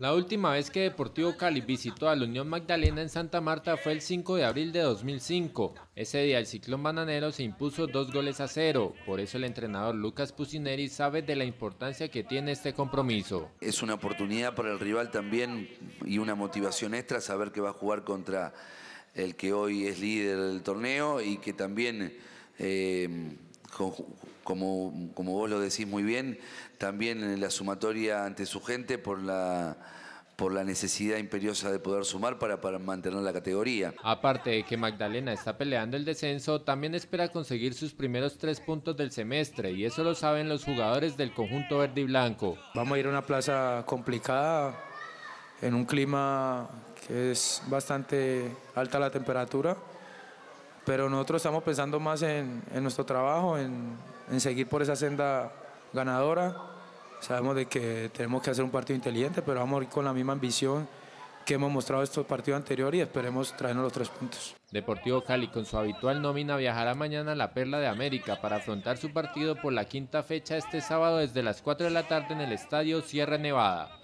La última vez que Deportivo Cali visitó a la Unión Magdalena en Santa Marta fue el 5 de abril de 2005. Ese día el ciclón bananero se impuso dos goles a cero. Por eso el entrenador Lucas Pusineri sabe de la importancia que tiene este compromiso. Es una oportunidad para el rival también y una motivación extra saber que va a jugar contra el que hoy es líder del torneo y que también... Eh, como, como vos lo decís muy bien, también en la sumatoria ante su gente por la por la necesidad imperiosa de poder sumar para, para, mantener la categoría. Aparte de que Magdalena está peleando el descenso, también espera conseguir sus primeros tres puntos del semestre y eso lo saben los jugadores del conjunto verde y blanco. Vamos a ir a una plaza complicada, en un clima que es bastante alta la temperatura pero nosotros estamos pensando más en, nuestro trabajo, en, seguir por esa senda ganadora. Sabemos de que tenemos que hacer un partido inteligente, pero vamos a ir con la misma ambición que hemos mostrado estos partidos anteriores y esperemos traernos los tres puntos. Deportivo Cali con su habitual nómina viajará mañana a la Perla de América para afrontar su partido por la quinta fecha este sábado desde las 4 de la tarde en el Estadio Sierra Nevada.